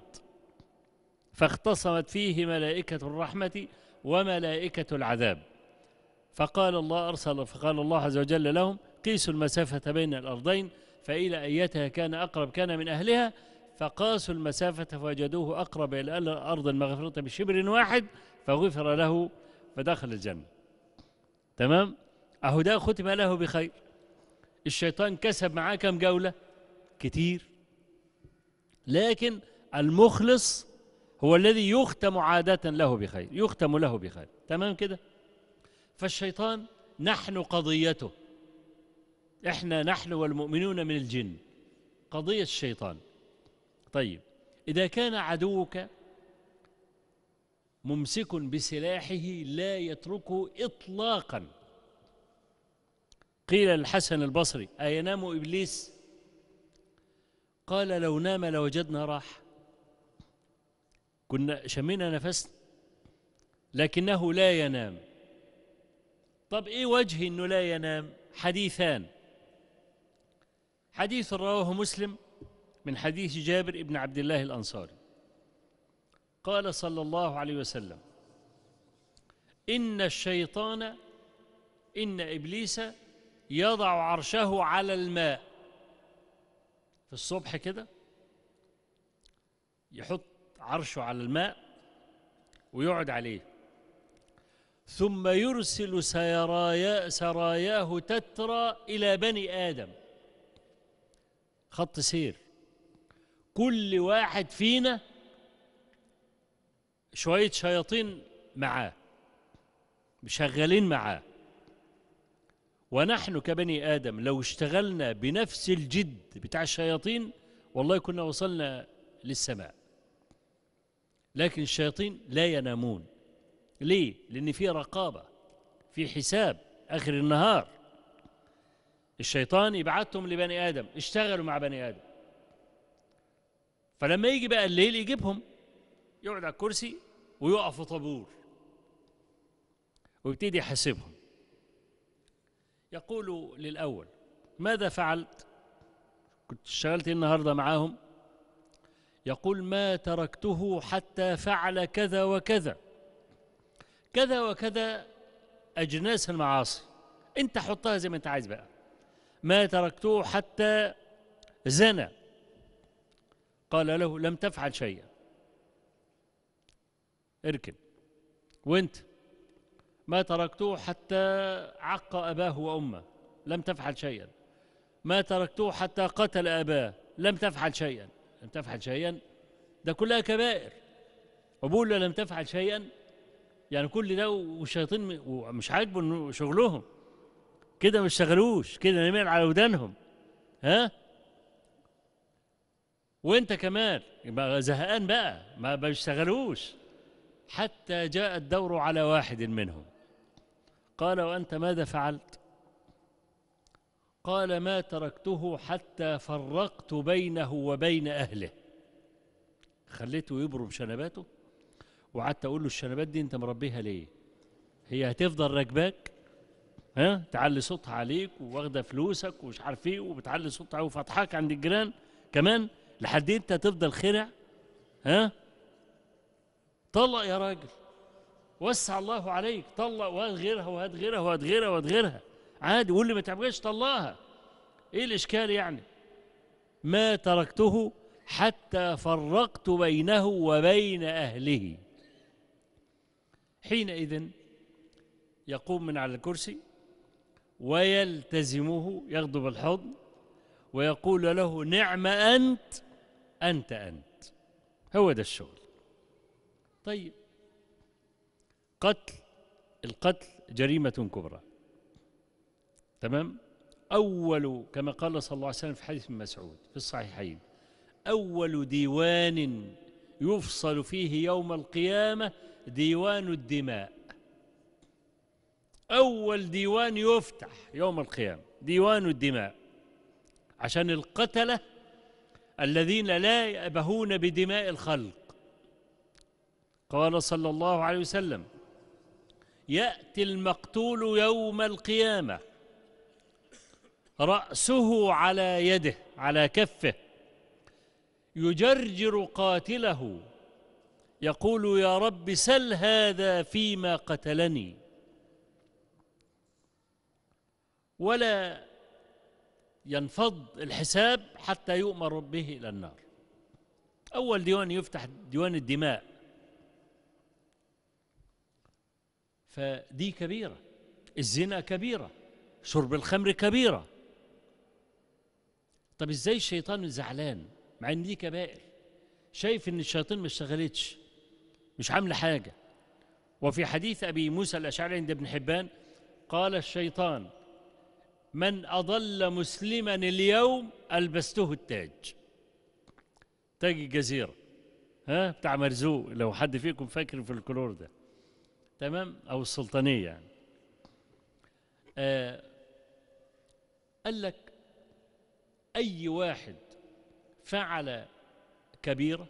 فاختصمت فيه ملائكة الرحمة وملائكة العذاب فقال الله أرسل فقال الله عز وجل لهم قيسوا المسافة بين الأرضين فإلى أيتها كان أقرب كان من أهلها فقاسوا المسافة فوجدوه أقرب إلى الأرض المغفرة بشبر واحد فغفر له فدخل الجنة تمام أهو ده ختم له بخير الشيطان كسب معاه كم جولة كتير لكن المخلص هو الذي يختم عادة له بخير يختم له بخير تمام كده فالشيطان نحن قضيته احنا نحن والمؤمنون من الجن قضية الشيطان طيب إذا كان عدوك ممسك بسلاحه لا يتركه إطلاقا قيل للحسن البصري أينام إبليس قال لو نام لوجدنا راح كنا شمينا نفسنا لكنه لا ينام طب ايه وجه انه لا ينام حديثان حديث رواه مسلم من حديث جابر بن عبد الله الانصاري قال صلى الله عليه وسلم ان الشيطان ان ابليس يضع عرشه على الماء في الصبح كده يحط عرشه على الماء ويقعد عليه ثم يرسل سرايا سراياه تترى إلى بني آدم خط سير كل واحد فينا شوية شياطين معاه مشغلين معاه ونحن كبني آدم لو اشتغلنا بنفس الجد بتاع الشياطين والله كنا وصلنا للسماء لكن الشياطين لا ينامون ليه؟ لأن في رقابة في حساب آخر النهار الشيطان يبعتهم لبني آدم اشتغلوا مع بني آدم فلما يجي بقى الليل يجيبهم يقعد على الكرسي ويقف طابور ويبتدي يحاسبهم يقول للأول ماذا فعلت؟ كنت اشتغلت إيه النهارده معاهم يقول ما تركته حتى فعل كذا وكذا كذا وكذا أجناس المعاصي أنت حطها زي ما أنت عايز بقى ما تركته حتى زنى قال له لم تفعل شيئا اركن وانت ما تركته حتى عق أباه وأمه لم تفعل شيئا ما تركته حتى قتل أباه لم تفعل شيئا لم تفعل شيئا ده كلها كبائر وبقول له لم تفعل شيئا يعني كل ده والشياطين مش عاجبه انه شغلهم كده ما اشتغلوش كده نميل على ودانهم ها وانت كمان يبقى زهقان بقى ما بيشتغلوش حتى جاء الدور على واحد منهم قال وانت ماذا فعلت قال ما تركته حتى فرقت بينه وبين أهله خليته يبرم شنباته وقعدت أقول له الشنبات دي أنت مربيها ليه هي هتفضل راكباك ها تعلي صوتها عليك وواخده فلوسك ومش عارف ايه وبتعلي صوتها وفتحاك عند الجيران كمان لحد انت تفضل خرع ها طلق يا راجل وسع الله عليك طلق وهات غيرها وهات غيرها وهات غيرها وهات غيرها عادي واللي ما تبغيش طلعها ايه الاشكال يعني ما تركته حتى فرقت بينه وبين اهله حينئذ يقوم من على الكرسي ويلتزمه يغضب الحضن ويقول له نعم انت انت انت هو ده الشغل طيب قتل القتل جريمه كبرى تمام أول كما قال صلى الله عليه وسلم في حديث ابن مسعود في الصحيحين أول ديوان يفصل فيه يوم القيامة ديوان الدماء أول ديوان يفتح يوم القيامة ديوان الدماء عشان القتلة الذين لا يأبهون بدماء الخلق قال صلى الله عليه وسلم يأتي المقتول يوم القيامة رأسه على يده على كفه يجرجر قاتله يقول يا رب سل هذا فيما قتلني ولا ينفض الحساب حتى يؤمر به إلى النار أول ديوان يفتح ديوان الدماء فدي كبيرة الزنا كبيرة شرب الخمر كبيره طب ازاي الشيطان زعلان مع ان دي كبائر شايف ان الشياطين ما اشتغلتش مش عامله حاجه وفي حديث ابي موسى الاشعري عند ابن حبان قال الشيطان من اضل مسلما اليوم البسته التاج تاج الجزيره ها بتاع مرزوق لو حد فيكم فاكر في الكلور ده تمام او السلطانيه يعني آه قال لك أي واحد فعل كبيرة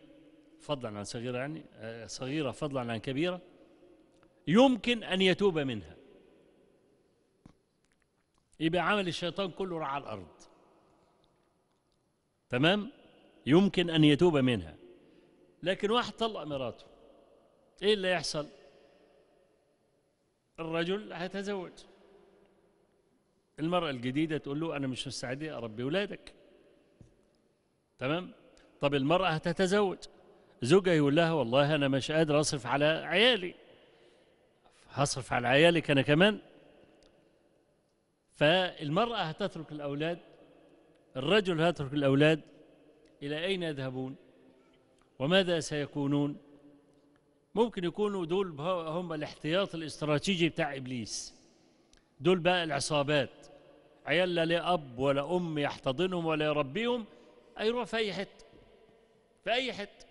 فضلا عن صغيرة يعني آه، صغيرة فضلا عن كبيرة يمكن أن يتوب منها يبقى عمل الشيطان كله راح على الأرض تمام يمكن أن يتوب منها لكن واحد طلق مراته إيه اللي يحصل الرجل هيتزوج المرأة الجديدة تقول له أنا مش مستعدة أربي ولادك تمام طب المرأة هتتزوج زوجها يقول لها والله أنا مش قادر أصرف على عيالي هصرف على عيالك أنا كمان فالمرأة هتترك الأولاد الرجل هيترك الأولاد إلى أين يذهبون وماذا سيكونون ممكن يكونوا دول هم الاحتياط الاستراتيجي بتاع إبليس دول بقى العصابات عيال لا ليه أب ولا أم يحتضنهم ولا يربيهم هيروح في أي حتة في أي حتة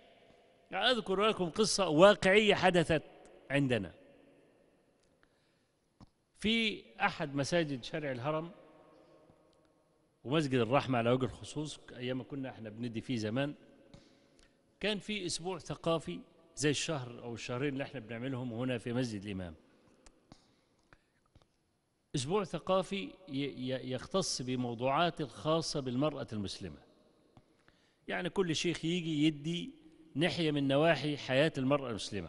أذكر لكم قصة واقعية حدثت عندنا في أحد مساجد شارع الهرم ومسجد الرحمة على وجه الخصوص أيام كنا احنا بندي فيه زمان كان في أسبوع ثقافي زي الشهر أو الشهرين اللي احنا بنعملهم هنا في مسجد الإمام أسبوع ثقافي يختص بموضوعات الخاصة بالمرأة المسلمة يعني كل شيخ يجي يدي ناحية من نواحي حياة المرأة المسلمة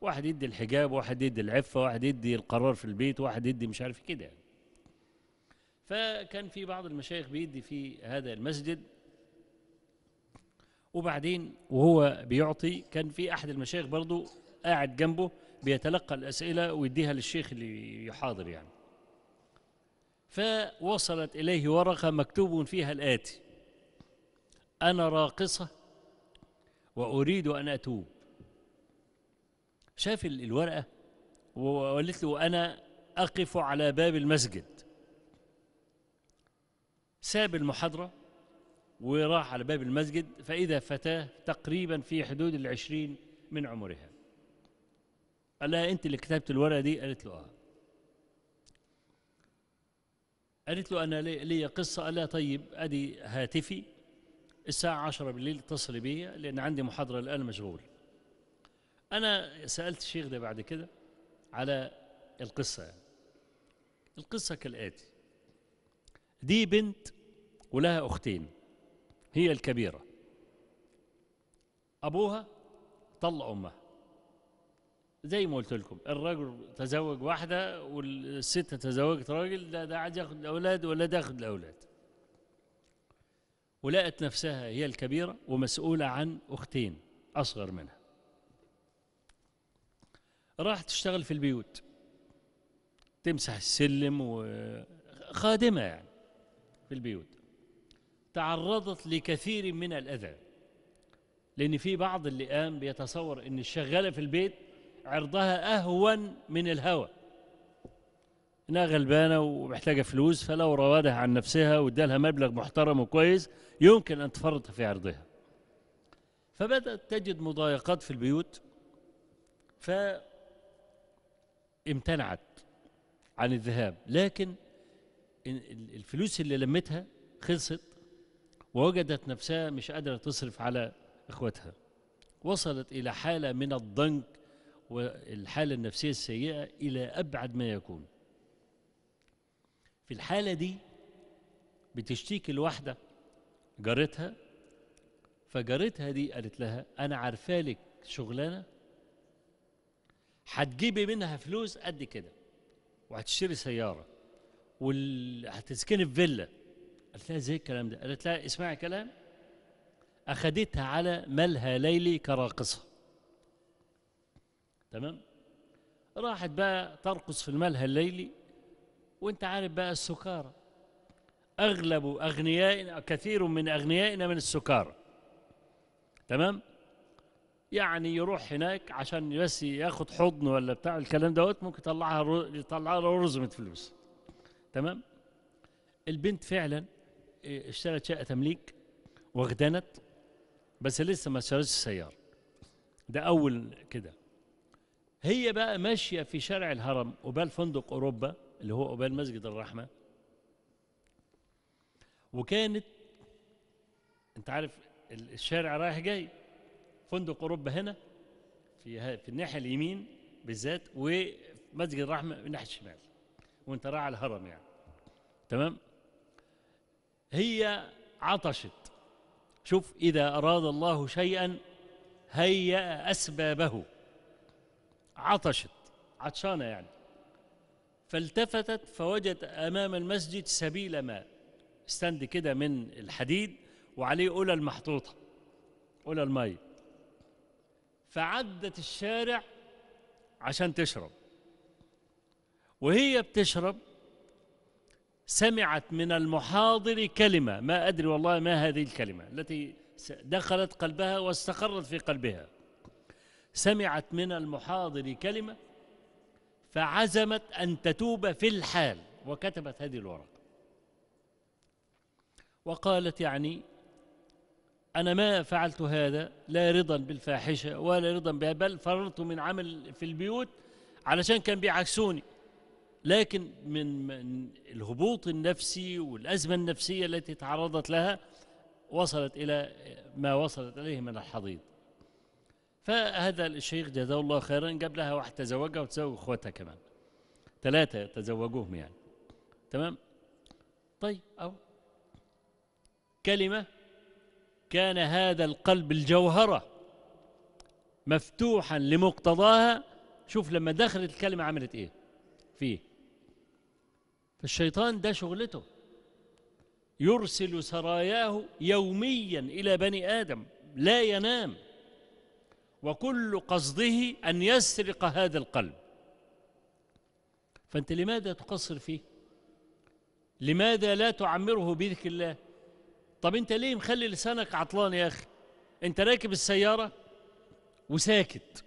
واحد يدي الحجاب واحد يدي العفة واحد يدي القرار في البيت واحد يدي مش عارف كده يعني. فكان في بعض المشايخ بيدي في هذا المسجد وبعدين وهو بيعطي كان في أحد المشايخ برضه قاعد جنبه بيتلقى الأسئلة ويديها للشيخ اللي يحاضر يعني فوصلت إليه ورقة مكتوب فيها الآتي أنا راقصة وأريد أن أتوب شاف الورقة وقالت له أنا أقف على باب المسجد ساب المحاضرة وراح على باب المسجد فإذا فتاة تقريبا في حدود العشرين من عمرها قال لها أنت اللي كتبت الورقة دي قالت له آه قالت له أنا لي قصة قال لها طيب أدي هاتفي الساعة عشرة بالليل اتصل بي لأن عندي محاضرة الآن مشغول أنا سألت الشيخ ده بعد كده على القصة يعني. القصة كالآتي دي بنت ولها أختين هي الكبيرة أبوها طلق أمها زي ما قلت لكم الرجل تزوج واحدة والست تزوجت راجل ده ده عايز ياخد الأولاد ولا ده ياخد الأولاد ولقت نفسها هي الكبيرة ومسؤولة عن أختين أصغر منها راحت تشتغل في البيوت تمسح السلم وخادمة يعني في البيوت تعرضت لكثير من الأذى لأن في بعض اللئام بيتصور أن الشغالة في البيت عرضها أهون من الهوى انها غلبانه ومحتاجه فلوس فلو روادها عن نفسها وادالها مبلغ محترم وكويس يمكن ان تفرط في عرضها. فبدات تجد مضايقات في البيوت فامتنعت عن الذهاب لكن الفلوس اللي لمتها خلصت ووجدت نفسها مش قادره تصرف على اخواتها. وصلت الى حاله من الضنك والحاله النفسيه السيئه الى ابعد ما يكون. في الحالة دي بتشتكي لواحدة جارتها فجارتها دي قالت لها أنا عارفالك شغلانة هتجيبي منها فلوس قد كده وهتشتري سيارة وهتسكني في فيلا قالت لها زي الكلام ده قالت لها اسمعي كلام أخدتها على مالها ليلي كراقصة تمام راحت بقى ترقص في الملهى الليلي وانت عارف بقى السكارى اغلب اغنيائنا كثير من اغنيائنا من السكارى تمام يعني يروح هناك عشان بس ياخد حضن ولا بتاع الكلام دوت ممكن يطلعها يطلعها له رزمه فلوس تمام البنت فعلا آه، اشترت شقه تمليك واغدنت بس لسه ما اشترتش سياره ده اول كده هي بقى ماشيه في شارع الهرم وبال فندق اوروبا اللي هو قبال مسجد الرحمة وكانت انت عارف الشارع رايح جاي فندق أوروبا هنا في في الناحية اليمين بالذات ومسجد الرحمة من الناحية الشمال وانت رايح على الهرم يعني تمام هي عطشت شوف إذا أراد الله شيئا هيأ أسبابه عطشت عطشانة يعني فالتفتت فوجدت أمام المسجد سبيل ماء استند كده من الحديد وعليه قلل محطوطة قلل مية فعدت الشارع عشان تشرب وهي بتشرب سمعت من المحاضر كلمة ما أدري والله ما هذه الكلمة التي دخلت قلبها واستقرت في قلبها سمعت من المحاضر كلمة فعزمت أن تتوب في الحال وكتبت هذه الورقة وقالت يعني أنا ما فعلت هذا لا رضا بالفاحشة ولا رضا بها بل فررت من عمل في البيوت علشان كان بيعكسوني لكن من, من الهبوط النفسي والأزمة النفسية التي تعرضت لها وصلت إلى ما وصلت إليه من الحضيض فهذا الشيخ جزاه الله خيرا جاب لها واحد تزوجها وتزوج اخواتها كمان ثلاثة تزوجوهم يعني تمام طيب أو كلمة كان هذا القلب الجوهرة مفتوحا لمقتضاها شوف لما دخلت الكلمة عملت إيه فيه فالشيطان ده شغلته يرسل سراياه يوميا إلى بني آدم لا ينام وكل قصده أن يسرق هذا القلب فأنت لماذا تقصر فيه لماذا لا تعمره بذكر الله طب أنت ليه مخلي لسانك عطلان يا أخي أنت راكب السيارة وساكت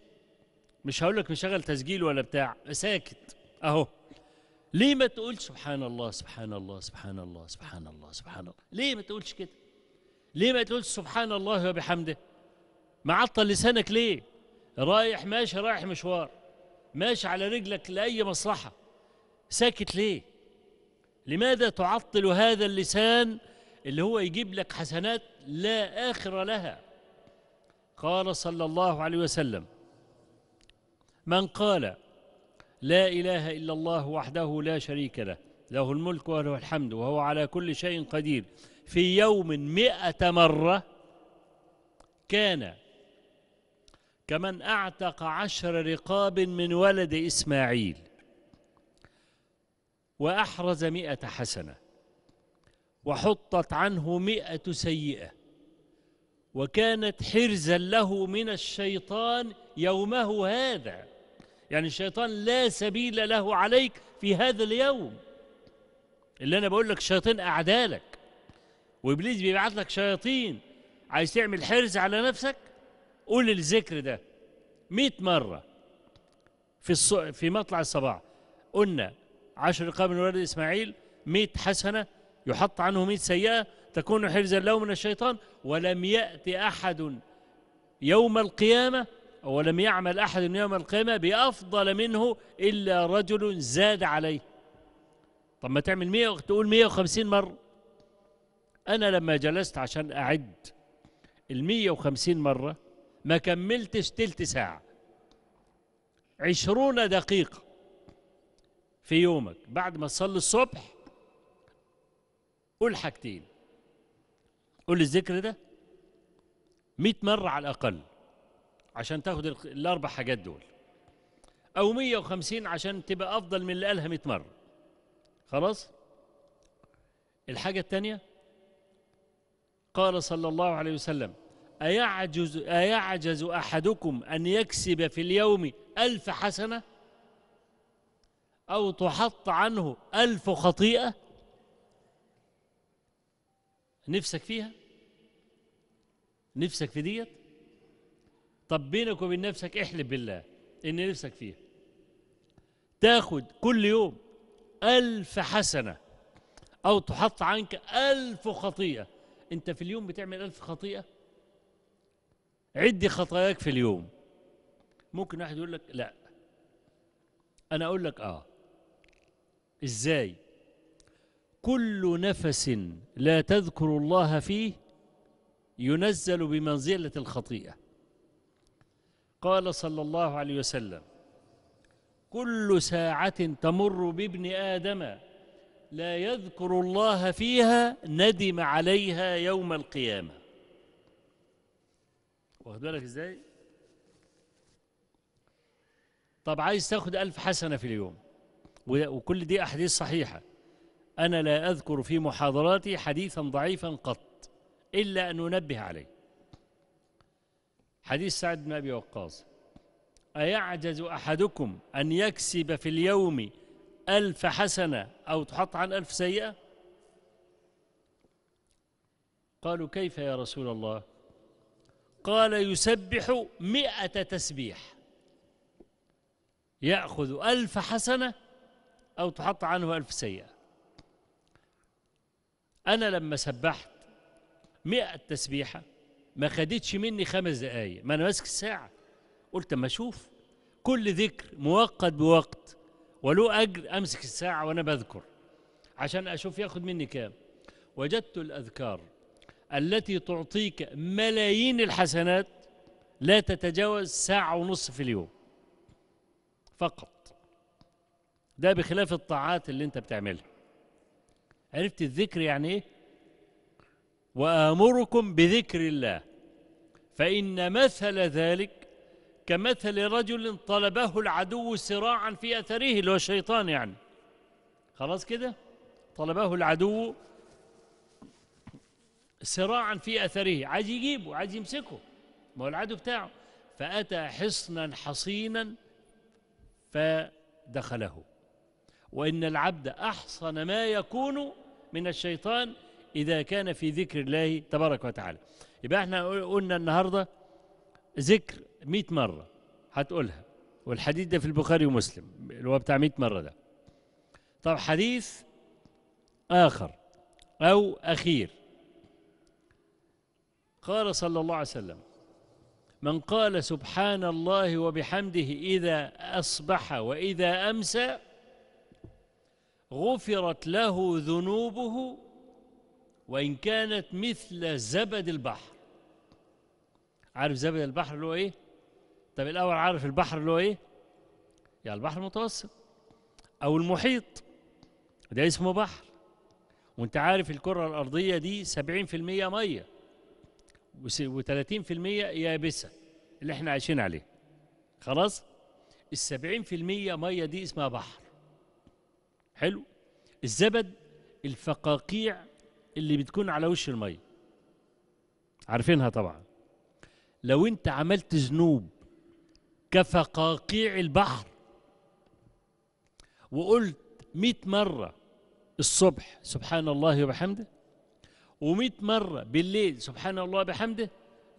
مش هقول لك مشغل تسجيل ولا بتاع ساكت أهو ليه ما تقولش سبحان الله سبحان الله سبحان الله سبحان الله سبحان الله ليه ما تقولش كده ليه ما تقولش سبحان الله وبحمده معطل لسانك ليه رايح ماشي رايح مشوار ماشي على رجلك لأي مصلحة ساكت ليه لماذا تعطل هذا اللسان اللي هو يجيب لك حسنات لا آخر لها قال صلى الله عليه وسلم من قال لا إله إلا الله وحده لا شريك له له الملك وله الحمد وهو على كل شيء قدير في يوم مئة مرة كان كمن أعتق عشر رقاب من ولد إسماعيل وأحرز مئة حسنة وحطت عنه مئة سيئة وكانت حرزا له من الشيطان يومه هذا يعني الشيطان لا سبيل له عليك في هذا اليوم اللي أنا بقول لك الشيطان أعدالك وإبليس بيبعت لك شياطين عايز تعمل حرز على نفسك قول الذكر ده 100 مرة في الص... في مطلع الصباح قلنا عشر رقاب من ولد إسماعيل 100 حسنة يحط عنه 100 سيئة تكون حرزا له من الشيطان ولم يأتي أحد يوم القيامة ولم يعمل أحد يوم القيامة بأفضل منه إلا رجل زاد عليه طب ما تعمل 100 تقول 150 مرة أنا لما جلست عشان أعد ال 150 مرة ما كملتش تلت ساعة عشرون دقيقة في يومك بعد ما تصلي الصبح قول حاجتين قول الذكر ده 100 مرة على الأقل عشان تاخد الأربع حاجات دول أو 150 عشان تبقى أفضل من اللي قالها 100 مرة خلاص؟ الحاجة الثانية قال صلى الله عليه وسلم أيعجز, أيعجز أحدكم أن يكسب في اليوم ألف حسنة أو تحط عنه ألف خطيئة نفسك فيها نفسك في ديت طب بينك وبين نفسك احلف بالله ان نفسك فيها تاخد كل يوم ألف حسنة أو تحط عنك ألف خطيئة أنت في اليوم بتعمل ألف خطيئة عدي خطاياك في اليوم ممكن واحد يقول لك لا انا اقول لك اه ازاي كل نفس لا تذكر الله فيه ينزل بمنزله الخطيئه قال صلى الله عليه وسلم كل ساعه تمر بابن ادم لا يذكر الله فيها ندم عليها يوم القيامه واخد بالك ازاي طب عايز تاخد ألف حسنة في اليوم وكل دي أحاديث صحيحة أنا لا أذكر في محاضراتي حديثا ضعيفا قط إلا أن أنبه عليه حديث سعد بن أبي وقاص أيعجز أحدكم أن يكسب في اليوم ألف حسنة أو تحط عن ألف سيئة قالوا كيف يا رسول الله قال يسبح مئة تسبيح يأخذ ألف حسنة أو تحط عنه ألف سيئة أنا لما سبحت مئة تسبيحة ما خدتش مني خمس دقايق ما أنا ماسك الساعة قلت ما أشوف كل ذكر مؤقت بوقت وله أجر أمسك الساعة وأنا بذكر عشان أشوف ياخد مني كام وجدت الأذكار التي تعطيك ملايين الحسنات لا تتجاوز ساعة ونص في اليوم فقط ده بخلاف الطاعات اللي انت بتعملها عرفت الذكر يعني ايه وآمركم بذكر الله فإن مثل ذلك كمثل رجل طلبه العدو سراعا في أثره اللي هو الشيطان يعني خلاص كده طلبه العدو صراعا في اثره عايز يجيبه عايز يمسكه ما هو العدو بتاعه فاتى حصنا حصينا فدخله وان العبد احصن ما يكون من الشيطان اذا كان في ذكر الله تبارك وتعالى يبقى احنا قلنا النهارده ذكر 100 مره هتقولها والحديث ده في البخاري ومسلم اللي هو بتاع 100 مره ده طب حديث اخر او اخير قال صلى الله عليه وسلم من قال سبحان الله وبحمده إذا أصبح وإذا أمسى غفرت له ذنوبه وإن كانت مثل زبد البحر عارف زبد البحر اللي هو إيه؟ طب الأول عارف البحر اللي هو إيه؟ يعني البحر المتوسط أو المحيط ده اسمه بحر وأنت عارف الكرة الأرضية دي 70% مية و30% يابسه اللي احنا عايشين عليه خلاص ال 70% ميه دي اسمها بحر حلو الزبد الفقاقيع اللي بتكون على وش الميه عارفينها طبعا لو انت عملت ذنوب كفقاقيع البحر وقلت 100 مره الصبح سبحان الله وبحمده ومئة مرة بالليل سبحان الله بحمده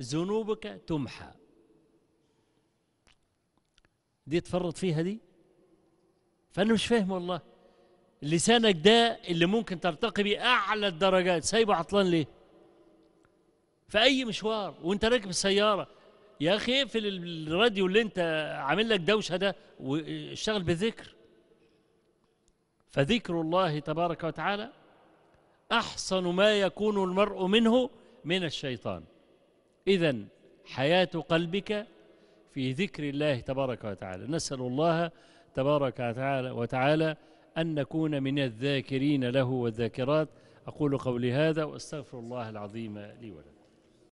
ذنوبك تمحى دي تفرط فيها دي فأنا مش فاهم والله لسانك ده اللي ممكن ترتقي بيه أعلى الدرجات سايبه عطلان ليه في أي مشوار وأنت راكب السيارة يا أخي اقفل الراديو اللي أنت عامل لك دوشة ده واشتغل بالذكر فذكر الله تبارك وتعالى أحصن ما يكون المرء منه من الشيطان إذا حياة قلبك في ذكر الله تبارك وتعالى نسأل الله تبارك وتعالى, وتعالى أن نكون من الذاكرين له والذاكرات أقول قولي هذا وأستغفر الله العظيم لي ولكم